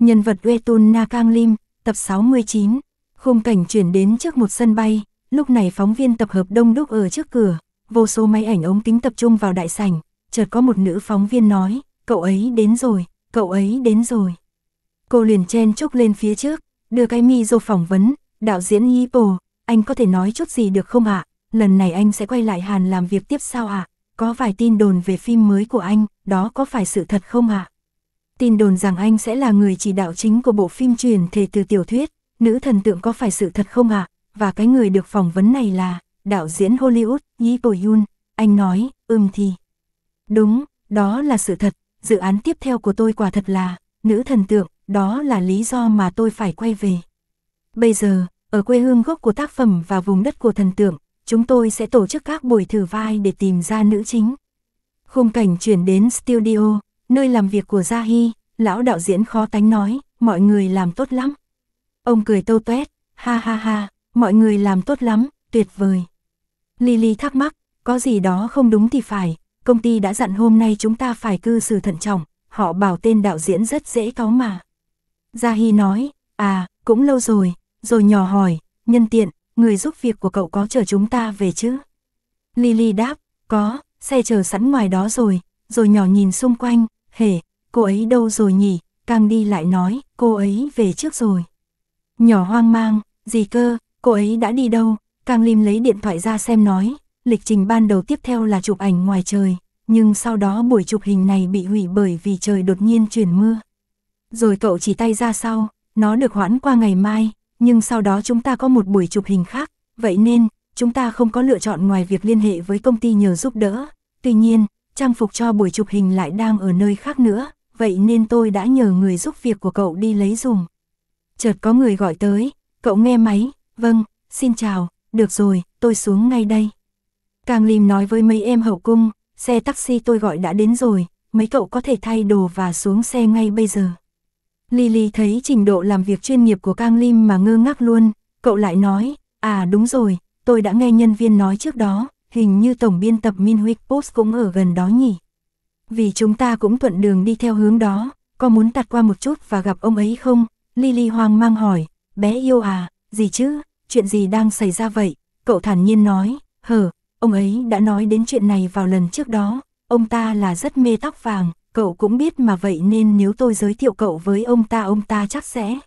Nhân vật Wetun Nakang Lim, tập 69, khung cảnh chuyển đến trước một sân bay, lúc này phóng viên tập hợp đông đúc ở trước cửa, vô số máy ảnh ống kính tập trung vào đại sảnh, chợt có một nữ phóng viên nói, cậu ấy đến rồi, cậu ấy đến rồi. Cô liền chen chúc lên phía trước, đưa cái mi vô phỏng vấn, đạo diễn Yipo, anh có thể nói chút gì được không ạ? À? Lần này anh sẽ quay lại Hàn làm việc tiếp sao ạ? À? Có vài tin đồn về phim mới của anh, đó có phải sự thật không ạ? À? tin đồn rằng anh sẽ là người chỉ đạo chính của bộ phim truyền thể từ tiểu thuyết, nữ thần tượng có phải sự thật không ạ? À? Và cái người được phỏng vấn này là đạo diễn Hollywood Yi Bo Yun, anh nói, ừm thì. Đúng, đó là sự thật, dự án tiếp theo của tôi quả thật là nữ thần tượng, đó là lý do mà tôi phải quay về. Bây giờ, ở quê hương gốc của tác phẩm và vùng đất của thần tượng, chúng tôi sẽ tổ chức các buổi thử vai để tìm ra nữ chính. Khung cảnh chuyển đến studio, nơi làm việc của Gia Hy, lão đạo diễn khó tánh nói, mọi người làm tốt lắm. Ông cười tâu tuét, ha ha ha, mọi người làm tốt lắm, tuyệt vời. Lily thắc mắc, có gì đó không đúng thì phải, công ty đã dặn hôm nay chúng ta phải cư xử thận trọng, họ bảo tên đạo diễn rất dễ cáu mà. Gia Hy nói, à, cũng lâu rồi, rồi nhỏ hỏi, nhân tiện, người giúp việc của cậu có chờ chúng ta về chứ? Lily đáp, có, xe chờ sẵn ngoài đó rồi, rồi nhỏ nhìn xung quanh, hề, cô ấy đâu rồi nhỉ, càng đi lại nói, cô ấy về trước rồi. Nhỏ hoang mang, gì cơ, cô ấy đã đi đâu, càng lim lấy điện thoại ra xem nói, lịch trình ban đầu tiếp theo là chụp ảnh ngoài trời, nhưng sau đó buổi chụp hình này bị hủy bởi vì trời đột nhiên chuyển mưa. Rồi cậu chỉ tay ra sau, nó được hoãn qua ngày mai, nhưng sau đó chúng ta có một buổi chụp hình khác, vậy nên, chúng ta không có lựa chọn ngoài việc liên hệ với công ty nhờ giúp đỡ. Tuy nhiên, trang phục cho buổi chụp hình lại đang ở nơi khác nữa, vậy nên tôi đã nhờ người giúp việc của cậu đi lấy dùng Chợt có người gọi tới, cậu nghe máy, vâng, xin chào, được rồi, tôi xuống ngay đây. Càng Lim nói với mấy em hậu cung, xe taxi tôi gọi đã đến rồi, mấy cậu có thể thay đồ và xuống xe ngay bây giờ. Lily thấy trình độ làm việc chuyên nghiệp của Kang Lim mà ngơ ngác luôn, cậu lại nói, à đúng rồi, tôi đã nghe nhân viên nói trước đó, hình như tổng biên tập Min Huyết Post cũng ở gần đó nhỉ. Vì chúng ta cũng thuận đường đi theo hướng đó, có muốn tạt qua một chút và gặp ông ấy không? Lily hoang mang hỏi, bé yêu à, gì chứ, chuyện gì đang xảy ra vậy? Cậu thản nhiên nói, hờ, ông ấy đã nói đến chuyện này vào lần trước đó, ông ta là rất mê tóc vàng, cậu cũng biết mà vậy nên nếu tôi giới thiệu cậu với ông ta ông ta chắc sẽ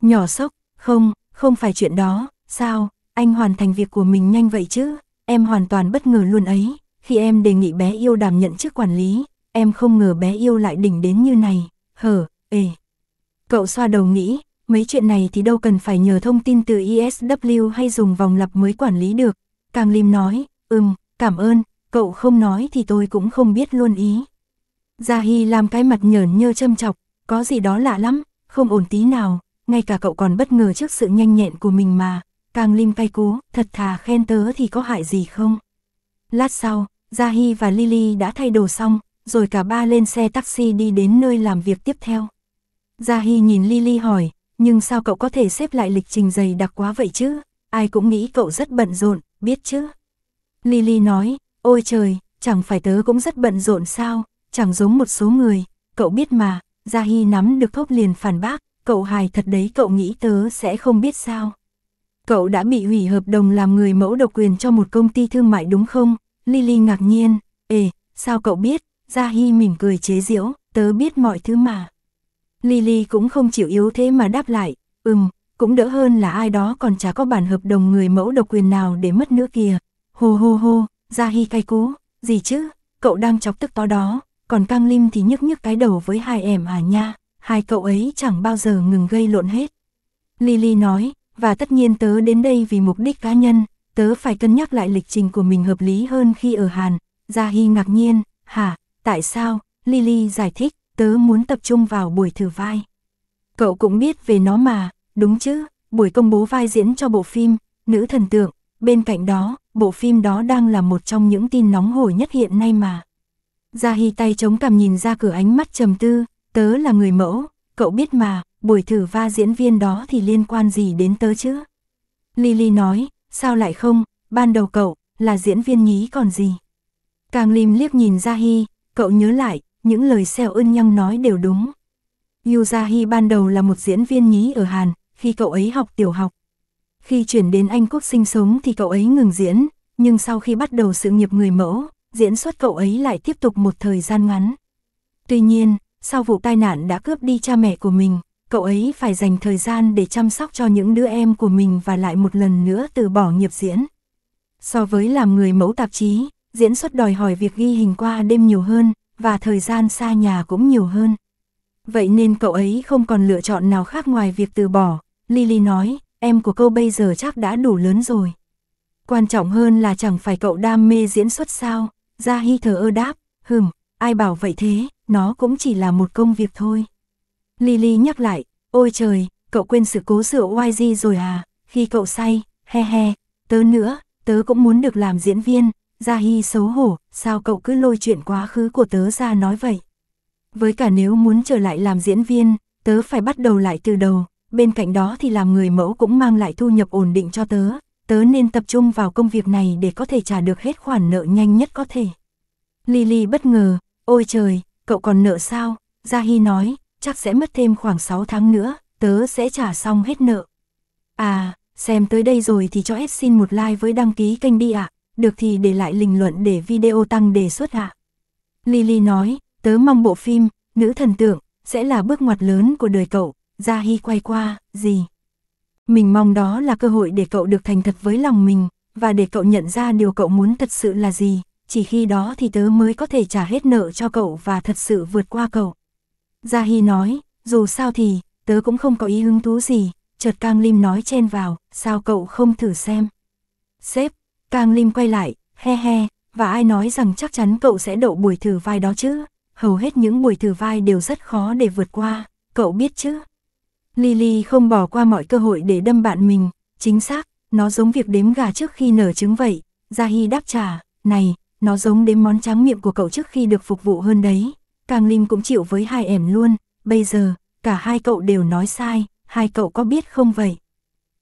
nhỏ sốc, không, không phải chuyện đó, sao, anh hoàn thành việc của mình nhanh vậy chứ? em hoàn toàn bất ngờ luôn ấy, khi em đề nghị bé yêu đảm nhận chức quản lý, em không ngờ bé yêu lại đỉnh đến như này, hở, ê Cậu xoa đầu nghĩ, mấy chuyện này thì đâu cần phải nhờ thông tin từ ISW e hay dùng vòng lặp mới quản lý được. Càng Lim nói, ừm, cảm ơn, cậu không nói thì tôi cũng không biết luôn ý. Gia Hy làm cái mặt nhởn nhơ châm chọc, có gì đó lạ lắm, không ổn tí nào, ngay cả cậu còn bất ngờ trước sự nhanh nhẹn của mình mà, càng lim cay cú, thật thà khen tớ thì có hại gì không? Lát sau, gia Jahi và Lily đã thay đồ xong, rồi cả ba lên xe taxi đi đến nơi làm việc tiếp theo. gia Jahi nhìn Lily hỏi, nhưng sao cậu có thể xếp lại lịch trình dày đặc quá vậy chứ? Ai cũng nghĩ cậu rất bận rộn, biết chứ? Lily nói, ôi trời, chẳng phải tớ cũng rất bận rộn sao, chẳng giống một số người, cậu biết mà, gia Jahi nắm được thốc liền phản bác, cậu hài thật đấy cậu nghĩ tớ sẽ không biết sao cậu đã bị hủy hợp đồng làm người mẫu độc quyền cho một công ty thương mại đúng không? Lily ngạc nhiên, ê, sao cậu biết? Gia Hi mỉm cười chế giễu, tớ biết mọi thứ mà. Lily cũng không chịu yếu thế mà đáp lại, ừm, cũng đỡ hơn là ai đó còn chả có bản hợp đồng người mẫu độc quyền nào để mất nữa kìa. Hô hô hô, Gia Hi cay cú, gì chứ, cậu đang chọc tức to đó, còn Cang Lim thì nhức nhức cái đầu với hai em à nha, hai cậu ấy chẳng bao giờ ngừng gây lộn hết. Lily nói, và tất nhiên tớ đến đây vì mục đích cá nhân, tớ phải cân nhắc lại lịch trình của mình hợp lý hơn khi ở Hàn. Gia Hy ngạc nhiên, hả, tại sao? Lily giải thích, tớ muốn tập trung vào buổi thử vai. Cậu cũng biết về nó mà, đúng chứ, buổi công bố vai diễn cho bộ phim, Nữ Thần Tượng, bên cạnh đó, bộ phim đó đang là một trong những tin nóng hổi nhất hiện nay mà. Gia Hy tay chống cằm nhìn ra cửa ánh mắt trầm tư, tớ là người mẫu, cậu biết mà, buổi thử va diễn viên đó thì liên quan gì đến tớ chứ? Lily nói, sao lại không, ban đầu cậu, là diễn viên nhí còn gì. Càng lim liếc nhìn Ra Hy. cậu nhớ lại, những lời xeo ưn nhăm nói đều đúng. Yu Ra Hy ban đầu là một diễn viên nhí ở Hàn, khi cậu ấy học tiểu học. Khi chuyển đến Anh Quốc sinh sống thì cậu ấy ngừng diễn, nhưng sau khi bắt đầu sự nghiệp người mẫu, diễn xuất cậu ấy lại tiếp tục một thời gian ngắn. Tuy nhiên, sau vụ tai nạn đã cướp đi cha mẹ của mình, cậu ấy phải dành thời gian để chăm sóc cho những đứa em của mình và lại một lần nữa từ bỏ nghiệp diễn. So với làm người mẫu tạp chí, diễn xuất đòi hỏi việc ghi hình qua đêm nhiều hơn, và thời gian xa nhà cũng nhiều hơn. Vậy nên cậu ấy không còn lựa chọn nào khác ngoài việc từ bỏ, Lily nói, em của cô bây giờ chắc đã đủ lớn rồi. Quan trọng hơn là chẳng phải cậu đam mê diễn xuất sao, ra hy thờ ơ đáp, hừm, ai bảo vậy thế, nó cũng chỉ là một công việc thôi. Lily nhắc lại, ôi trời, cậu quên sự cố rượu YG rồi à, khi cậu say, he he, tớ nữa, tớ cũng muốn được làm diễn viên, Gia hi xấu hổ, sao cậu cứ lôi chuyện quá khứ của tớ ra nói vậy. Với cả nếu muốn trở lại làm diễn viên, tớ phải bắt đầu lại từ đầu, bên cạnh đó thì làm người mẫu cũng mang lại thu nhập ổn định cho tớ, tớ nên tập trung vào công việc này để có thể trả được hết khoản nợ nhanh nhất có thể. Lily bất ngờ, ôi trời, cậu còn nợ sao? Gia hi nói, chắc sẽ mất thêm khoảng 6 tháng nữa, tớ sẽ trả xong hết nợ. À, xem tới đây rồi thì cho S xin một like với đăng ký kênh đi ạ, à. được thì để lại bình luận để video tăng đề xuất ạ. À. Lily nói, tớ mong bộ phim, Nữ thần tượng, sẽ là bước ngoặt lớn của đời cậu, Ra Hi quay qua, gì. Mình mong đó là cơ hội để cậu được thành thật với lòng mình, và để cậu nhận ra điều cậu muốn thật sự là gì, chỉ khi đó thì tớ mới có thể trả hết nợ cho cậu và thật sự vượt qua cậu. Gia Hi nói, dù sao thì, tớ cũng không có ý hứng thú gì, chợt Cang Lim nói chen vào, sao cậu không thử xem. Sếp, Cang Lim quay lại, he he, và ai nói rằng chắc chắn cậu sẽ đậu buổi thử vai đó chứ, hầu hết những buổi thử vai đều rất khó để vượt qua, cậu biết chứ. Lily không bỏ qua mọi cơ hội để đâm bạn mình, chính xác, nó giống việc đếm gà trước khi nở trứng vậy, Gia Hi đáp trả, này, nó giống đếm món tráng miệng của cậu trước khi được phục vụ hơn đấy. Càng Lim cũng chịu với hai ẻm luôn, bây giờ, cả hai cậu đều nói sai, hai cậu có biết không vậy?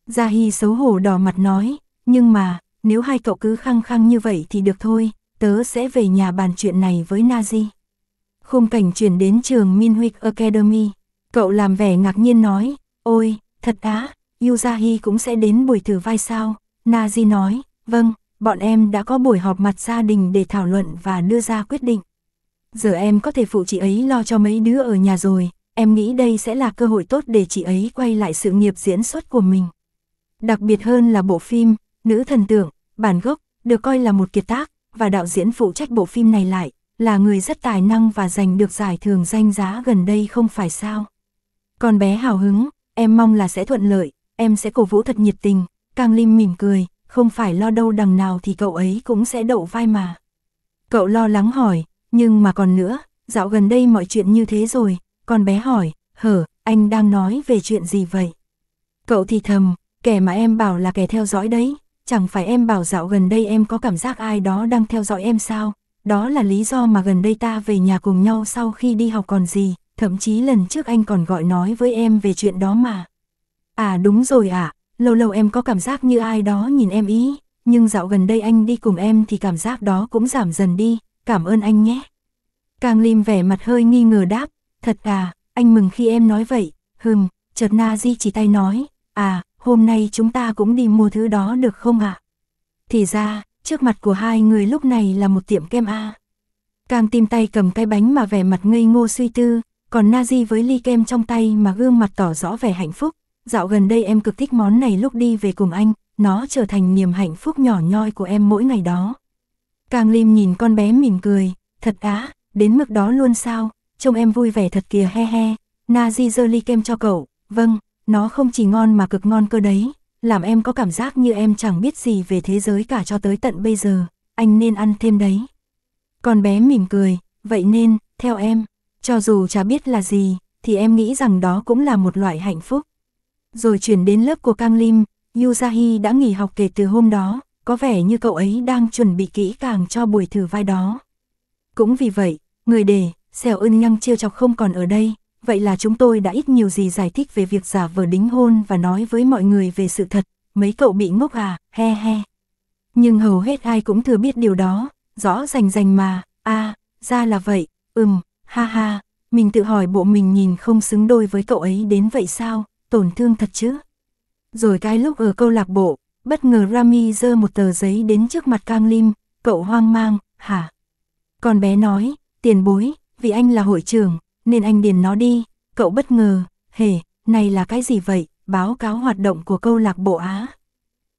Gia Hi xấu hổ đỏ mặt nói, nhưng mà, nếu hai cậu cứ khăng khăng như vậy thì được thôi, tớ sẽ về nhà bàn chuyện này với Nazi. Khung cảnh chuyển đến trường Minwick Academy, cậu làm vẻ ngạc nhiên nói, ôi, thật á, Yu Yuzahi cũng sẽ đến buổi thử vai sao, Nazi nói, vâng, bọn em đã có buổi họp mặt gia đình để thảo luận và đưa ra quyết định giờ em có thể phụ chị ấy lo cho mấy đứa ở nhà rồi, em nghĩ đây sẽ là cơ hội tốt để chị ấy quay lại sự nghiệp diễn xuất của mình. Đặc biệt hơn là bộ phim, Nữ thần tượng, bản gốc, được coi là một kiệt tác, và đạo diễn phụ trách bộ phim này lại, là người rất tài năng và giành được giải thưởng danh giá gần đây không phải sao. Con bé hào hứng, em mong là sẽ thuận lợi, em sẽ cổ vũ thật nhiệt tình, Càng Lim mỉm cười, không phải lo đâu đằng nào thì cậu ấy cũng sẽ đậu vai mà. Cậu lo lắng hỏi, nhưng mà còn nữa, dạo gần đây mọi chuyện như thế rồi, con bé hỏi, hở, anh đang nói về chuyện gì vậy? Cậu thì thầm, kẻ mà em bảo là kẻ theo dõi đấy, chẳng phải em bảo dạo gần đây em có cảm giác ai đó đang theo dõi em sao? Đó là lý do mà gần đây ta về nhà cùng nhau sau khi đi học còn gì, thậm chí lần trước anh còn gọi nói với em về chuyện đó mà. À đúng rồi à, lâu lâu em có cảm giác như ai đó nhìn em ý, nhưng dạo gần đây anh đi cùng em thì cảm giác đó cũng giảm dần đi, cảm ơn anh nhé. Càng Lim vẻ mặt hơi nghi ngờ đáp, thật à, anh mừng khi em nói vậy, hừm, chợt Na Di chỉ tay nói, à, hôm nay chúng ta cũng đi mua thứ đó được không ạ? À? Thì ra, trước mặt của hai người lúc này là một tiệm kem A. Càng tìm tay cầm cái bánh mà vẻ mặt ngây ngô suy tư, còn Na Di với ly kem trong tay mà gương mặt tỏ rõ vẻ hạnh phúc. Dạo gần đây em cực thích món này lúc đi về cùng anh, nó trở thành niềm hạnh phúc nhỏ nhoi của em mỗi ngày đó. Càng Lim nhìn con bé mỉm cười, thật á, đến mức đó luôn sao, trông em vui vẻ thật kìa he he, Na dơ ly kem cho cậu, vâng, nó không chỉ ngon mà cực ngon cơ đấy, làm em có cảm giác như em chẳng biết gì về thế giới cả cho tới tận bây giờ, anh nên ăn thêm đấy. Con bé mỉm cười, vậy nên, theo em, cho dù chả biết là gì, thì em nghĩ rằng đó cũng là một loại hạnh phúc. Rồi chuyển đến lớp của Kang Lim, Yuzahi đã nghỉ học kể từ hôm đó, có vẻ như cậu ấy đang chuẩn bị kỹ càng cho buổi thử vai đó. Cũng vì vậy, người đề, xèo ơn nhăng trêu chọc không còn ở đây, vậy là chúng tôi đã ít nhiều gì giải thích về việc giả vờ đính hôn và nói với mọi người về sự thật, mấy cậu bị ngốc à, he he. Nhưng hầu hết ai cũng thừa biết điều đó, rõ rành rành mà, a à, ra là vậy, ừm, ha ha, mình tự hỏi bộ mình nhìn không xứng đôi với cậu ấy đến vậy sao, tổn thương thật chứ. Rồi cái lúc ở câu lạc bộ, Bất ngờ Rami giơ một tờ giấy đến trước mặt Cam Lim, cậu hoang mang, hả? Còn bé nói, tiền bối, vì anh là hội trưởng, nên anh điền nó đi. Cậu bất ngờ, hề, này là cái gì vậy? Báo cáo hoạt động của câu lạc bộ Á.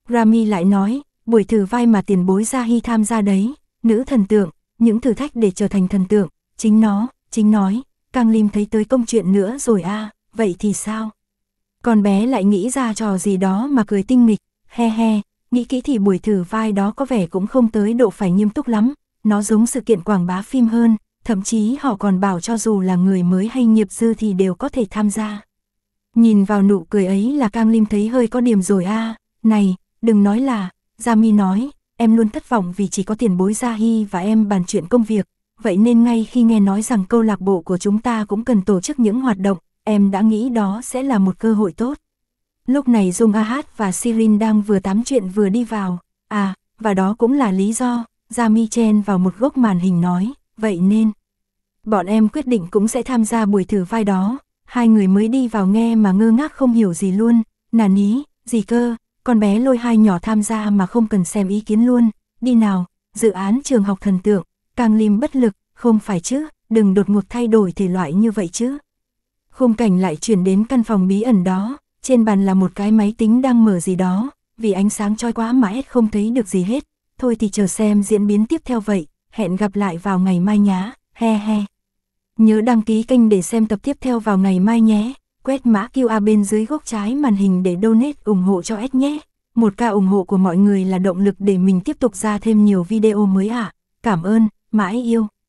Rami lại nói, buổi thử vai mà tiền bối ra hy tham gia đấy, nữ thần tượng, những thử thách để trở thành thần tượng, chính nó, chính nói, Cang Lim thấy tới công chuyện nữa rồi a, à, vậy thì sao? Con bé lại nghĩ ra trò gì đó mà cười tinh nghịch, he he, nghĩ kỹ thì buổi thử vai đó có vẻ cũng không tới độ phải nghiêm túc lắm, nó giống sự kiện quảng bá phim hơn, thậm chí họ còn bảo cho dù là người mới hay nghiệp dư thì đều có thể tham gia. Nhìn vào nụ cười ấy là Cam Lim thấy hơi có điểm rồi a à. này, đừng nói là, Gia Mi nói, em luôn thất vọng vì chỉ có tiền bối Gia Hy và em bàn chuyện công việc, vậy nên ngay khi nghe nói rằng câu lạc bộ của chúng ta cũng cần tổ chức những hoạt động, em đã nghĩ đó sẽ là một cơ hội tốt. Lúc này Dung A Hát và Sirin đang vừa tám chuyện vừa đi vào, à, và đó cũng là lý do, Jami chen vào một góc màn hình nói, vậy nên. Bọn em quyết định cũng sẽ tham gia buổi thử vai đó, hai người mới đi vào nghe mà ngơ ngác không hiểu gì luôn, nà ní, gì cơ, con bé lôi hai nhỏ tham gia mà không cần xem ý kiến luôn, đi nào, dự án trường học thần tượng, càng lim bất lực, không phải chứ, đừng đột ngột thay đổi thể loại như vậy chứ. Khung cảnh lại chuyển đến căn phòng bí ẩn đó, trên bàn là một cái máy tính đang mở gì đó, vì ánh sáng trói quá mà hết không thấy được gì hết. Thôi thì chờ xem diễn biến tiếp theo vậy, hẹn gặp lại vào ngày mai nhá, he he. Nhớ đăng ký kênh để xem tập tiếp theo vào ngày mai nhé, quét mã QR bên dưới góc trái màn hình để donate ủng hộ cho S nhé. Một ca ủng hộ của mọi người là động lực để mình tiếp tục ra thêm nhiều video mới ạ. À. Cảm ơn, mãi yêu.